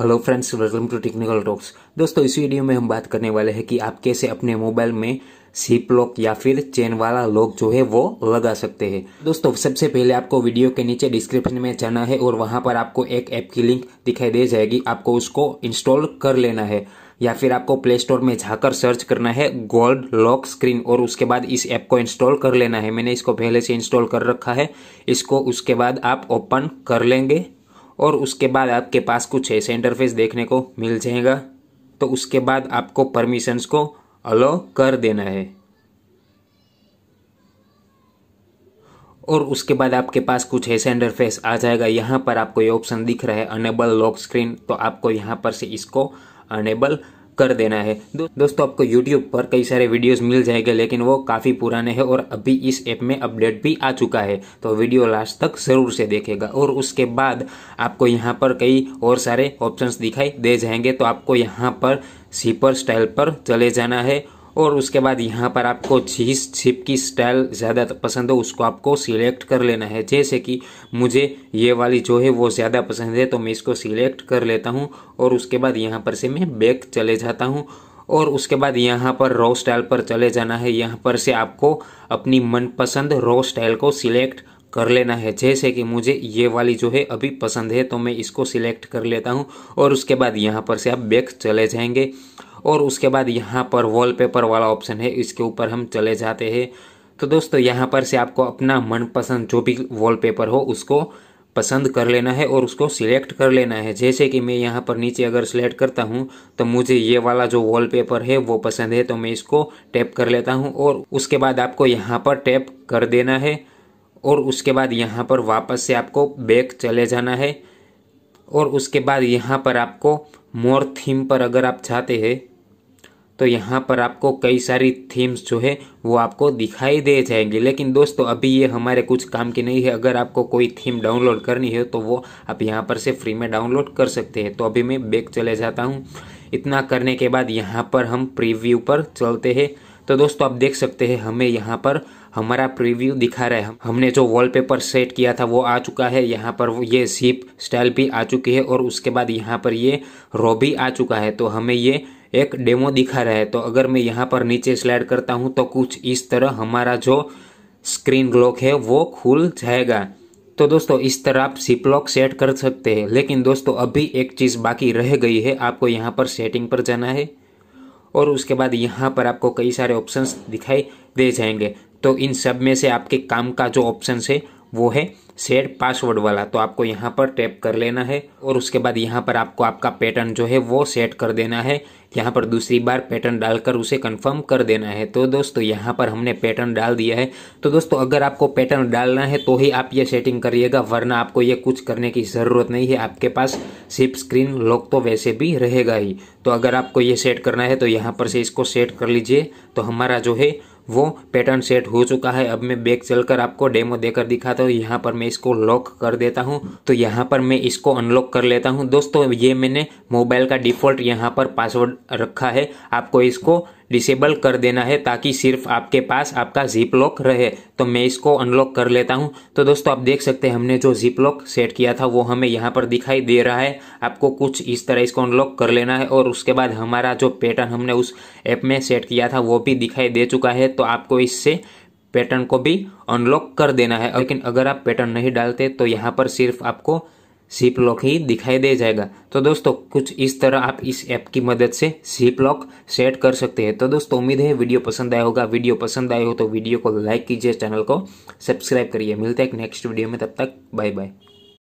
hello friends welcome to technical talks दोस्तों इस video में हम बात करने वाले हैं कि आप कैसे अपने मोबाइल में सीप लॉक या फिर चेन वाला लॉक जो है वो लगा सकते हैं दोस्तों सबसे पहले आपको वीडियो के नीचे डिस्क्रिप्शन में जाना है और वहां पर आपको एक ऐप की लिंक दिखाई दे जाएगी आपको उसको इंस्टॉल कर लेना है या फिर आपको प्ले स्टोर में जाकर सर्च करना है गोल्ड लॉक स्क्रीन और उसके बाद इस ऐप को इंस्टॉल कर लेना है मैंने इसको पहले से इंस्टॉल कर रखा है इसको उसके बाद आप ओपन कर लेंगे और उसके बाद आपके पास कुछ ऐसे इंटरफेस देखने को मिल जाएगा तो उसके बाद आपको परमिशंस को अलो कर देना है और उसके बाद आपके पास कुछ ऐसे इंटरफेस आ जाएगा यहाँ पर आपको ये ऑप्शन दिख रहा है अनेबल लॉक स्क्रीन तो आपको यहाँ पर से इसको अनेबल कर देना है दो, दोस्तों आपको यूट्यूब पर कई सारे वीडियोस मिल जाएंगे लेकिन वो काफ़ी पुराने हैं और अभी इस ऐप में अपडेट भी आ चुका है तो वीडियो लास्ट तक ज़रूर से देखेगा और उसके बाद आपको यहाँ पर कई और सारे ऑप्शंस दिखाई दे जाएंगे तो आपको यहाँ पर सीपर स्टाइल पर चले जाना है और उसके बाद यहाँ पर आपको जिस छिप की स्टाइल ज़्यादा पसंद हो उसको आपको सिलेक्ट कर लेना है जैसे कि मुझे ये वाली जो है वो ज़्यादा पसंद है तो मैं इसको सिलेक्ट कर लेता हूँ और उसके बाद यहाँ पर से मैं बैक चले जाता हूँ और उसके बाद यहाँ पर रो स्टाइल पर चले जाना है यहाँ पर से आपको अपनी मनपसंद रो स्टाइल को सिलेक्ट कर लेना है जैसे कि मुझे ये वाली जो है अभी पसंद है तो मैं इसको सिलेक्ट कर लेता हूँ और उसके बाद यहाँ पर से आप बैक चले जाएंगे और उसके बाद यहाँ पर वॉलपेपर वाला ऑप्शन है इसके ऊपर हम चले जाते हैं तो दोस्तों यहाँ पर से आपको अपना मनपसंद जो भी वॉलपेपर हो उसको पसंद कर लेना है और उसको सिलेक्ट कर लेना है जैसे कि मैं यहाँ पर नीचे अगर सिलेक्ट करता हूँ तो मुझे ये वाला जो वॉलपेपर है वो पसंद है तो मैं इसको टैप कर लेता हूँ और उसके बाद आपको यहाँ पर टैप कर देना है और उसके बाद यहाँ पर वापस से आपको बैक चले जाना है और उसके बाद यहाँ पर आपको मोर थीम पर अगर आप चाहते हैं तो यहाँ पर आपको कई सारी थीम्स जो है वो आपको दिखाई दे जाएंगे लेकिन दोस्तों अभी ये हमारे कुछ काम की नहीं है अगर आपको कोई थीम डाउनलोड करनी है तो वो आप यहाँ पर से फ्री में डाउनलोड कर सकते हैं तो अभी मैं बैक चले जाता हूँ इतना करने के बाद यहाँ पर हम प्रीव्यू पर चलते हैं तो दोस्तों आप देख सकते हैं हमें यहाँ पर हमारा प्रीव्यू दिखा रहा है हमने जो वॉलपेपर सेट किया था वो आ चुका है यहाँ पर ये सीप स्टाइल भी आ चुकी है और उसके बाद यहाँ पर ये रो भी आ चुका है तो हमें ये एक डेमो दिखा रहा है तो अगर मैं यहाँ पर नीचे स्लाइड करता हूँ तो कुछ इस तरह हमारा जो स्क्रीन ग्लॉक है वो खुल जाएगा तो दोस्तों इस तरह आप सिप लॉक सेट कर सकते हैं लेकिन दोस्तों अभी एक चीज़ बाकी रह गई है आपको यहाँ पर सेटिंग पर जाना है और उसके बाद यहाँ पर आपको कई सारे ऑप्शंस दिखाई दे जाएंगे तो इन सब में से आपके काम का जो ऑप्शन है वो है शेयर पासवर्ड वाला तो आपको यहाँ पर टैप कर लेना है और उसके बाद यहाँ पर आपको आपका पैटर्न जो है वो सेट कर देना है यहाँ पर दूसरी बार पैटर्न डालकर उसे कंफर्म कर देना है तो दोस्तों यहाँ पर हमने पैटर्न डाल दिया है तो दोस्तों अगर आपको पैटर्न डालना है तो ही आप ये सेटिंग करिएगा वरना आपको ये कुछ करने की ज़रूरत नहीं है आपके पास सिर्फ स्क्रीन लॉक तो वैसे भी रहेगा ही तो अगर आपको ये सेट करना है तो यहाँ पर से इसको सेट कर लीजिए तो हमारा जो है वो पैटर्न सेट हो चुका है अब मैं बैग चलकर आपको डेमो देकर दिखाता हूँ यहाँ पर मैं इसको लॉक कर देता हूँ तो यहाँ पर मैं इसको अनलॉक कर लेता हूँ दोस्तों ये मैंने मोबाइल का डिफ़ॉल्ट यहाँ पर पासवर्ड रखा है आपको इसको डिसेबल कर देना है ताकि सिर्फ आपके पास आपका जिप लॉक रहे तो मैं इसको अनलॉक कर लेता हूँ तो दोस्तों आप देख सकते हैं हमने जो ज़िप लॉक सेट किया था वो हमें यहाँ पर दिखाई दे रहा है आपको कुछ इस तरह इसको अनलॉक कर लेना है और उसके बाद हमारा जो पैटर्न हमने उस ऐप में सेट किया था वो भी दिखाई दे चुका है तो आपको इससे पैटर्न को भी अनलॉक कर देना है लेकिन अगर आप पैटर्न नहीं डालते तो यहाँ पर सिर्फ आपको सीप लॉक ही दिखाई दे जाएगा तो दोस्तों कुछ इस तरह आप इस ऐप की मदद से सीप लॉक सेट कर सकते हैं तो दोस्तों उम्मीद है वीडियो पसंद आया होगा वीडियो पसंद आए हो तो वीडियो को लाइक कीजिए चैनल को सब्सक्राइब करिए मिलते हैं नेक्स्ट वीडियो में तब तक बाय बाय